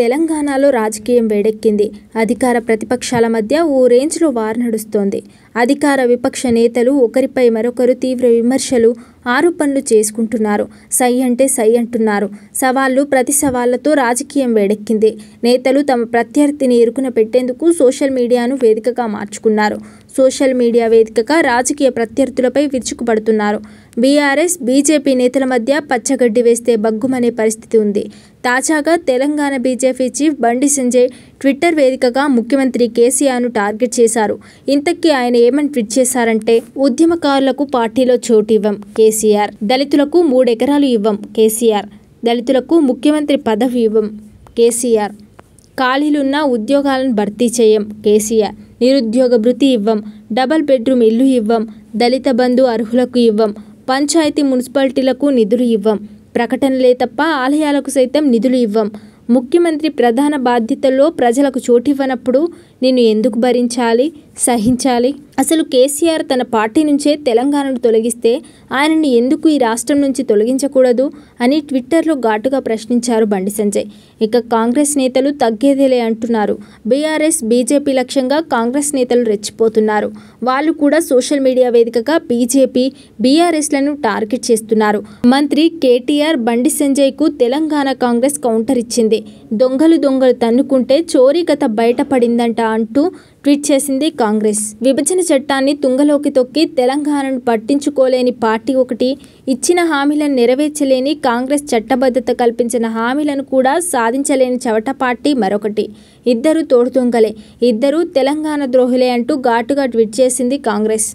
తెలంగాణలో రాజకీయం వేడెక్కింది అధికార ప్రతిపక్షాల మధ్య ఓ రేంజ్లో వార్ నడుస్తోంది అధికార విపక్ష నేతలు ఒకరిపై మరొకరు తీవ్ర విమర్శలు ఆరు పనులు చేసుకుంటున్నారు సై అంటే సై అంటున్నారు సవాళ్లు ప్రతి సవాళ్లతో రాజకీయం వేడెక్కింది నేతలు తమ ప్రత్యర్థిని ఇరుకున పెట్టేందుకు సోషల్ మీడియాను వేదికగా మార్చుకున్నారు సోషల్ మీడియా వేదికగా రాజకీయ ప్రత్యర్థులపై విరుచుకుపడుతున్నారు బీఆర్ఎస్ బీజేపీ నేతల మధ్య పచ్చగడ్డి వేస్తే బగ్గుమనే పరిస్థితి ఉంది తాజాగా తెలంగాణ బీజేపీ చీఫ్ బండి సంజయ్ ట్విట్టర్ వేదికగా ముఖ్యమంత్రి కేసీఆర్ను టార్గెట్ చేశారు ఇంతకీ ఆయన ఏమని ట్వీట్ చేశారంటే ఉద్యమకారులకు పార్టీలో చోటివ్వం కేసీ కేసీఆర్ దళితులకు మూడెకరాలు ఇవ్వం కేసీఆర్ దళితులకు ముఖ్యమంత్రి పదవి ఇవ్వం కేసీఆర్ ఖాళీలున్న ఉద్యోగాలను భర్తీ చేయం కేసీఆర్ నిరుద్యోగ భృతి ఇవ్వం డబల్ బెడ్రూమ్ ఇల్లు ఇవ్వం దళిత బంధు అర్హులకు ఇవ్వం పంచాయతీ మున్సిపాలిటీలకు నిధులు ఇవ్వం ప్రకటనలే తప్ప ఆలయాలకు సైతం నిధులు ఇవ్వం ముఖ్యమంత్రి ప్రధాన బాధ్యతల్లో ప్రజలకు చోటు ఇవ్వనప్పుడు నేను ఎందుకు భరించాలి సహించాలి అసలు కేసీఆర్ తన పార్టీ నుంచే తెలంగాణను తొలగిస్తే ఆయనను ఎందుకు ఈ రాష్ట్రం నుంచి తొలగించకూడదు అని ట్విట్టర్లో ఘాటుగా ప్రశ్నించారు బండి సంజయ్ ఇక కాంగ్రెస్ నేతలు తగ్గేదేలే అంటున్నారు బీఆర్ఎస్ బీజేపీ లక్ష్యంగా కాంగ్రెస్ నేతలు రెచ్చిపోతున్నారు వాళ్ళు కూడా సోషల్ మీడియా వేదికగా బీజేపీ బీఆర్ఎస్లను టార్గెట్ చేస్తున్నారు మంత్రి కేటీఆర్ బండి సంజయ్కు తెలంగాణ కాంగ్రెస్ కౌంటర్ ఇచ్చింది దొంగలు దొంగలు తన్నుకుంటే చోరీ కథ బయటపడిందంట అంటూ ట్వీట్ చేసింది కాంగ్రెస్ విభజన చట్టాన్ని తుంగలోకి తొక్కి తెలంగాణను పట్టించుకోలేని పార్టీ ఒకటి ఇచ్చిన హామీలను నెరవేర్చలేని కాంగ్రెస్ చట్టబద్ధత కల్పించిన హామీలను కూడా సాధించలేని చవట పార్టీ మరొకటి ఇద్దరు తోడుతుంగలే ఇద్దరు తెలంగాణ ద్రోహులే అంటూ ఘాటుగా ట్వీట్ చేసింది కాంగ్రెస్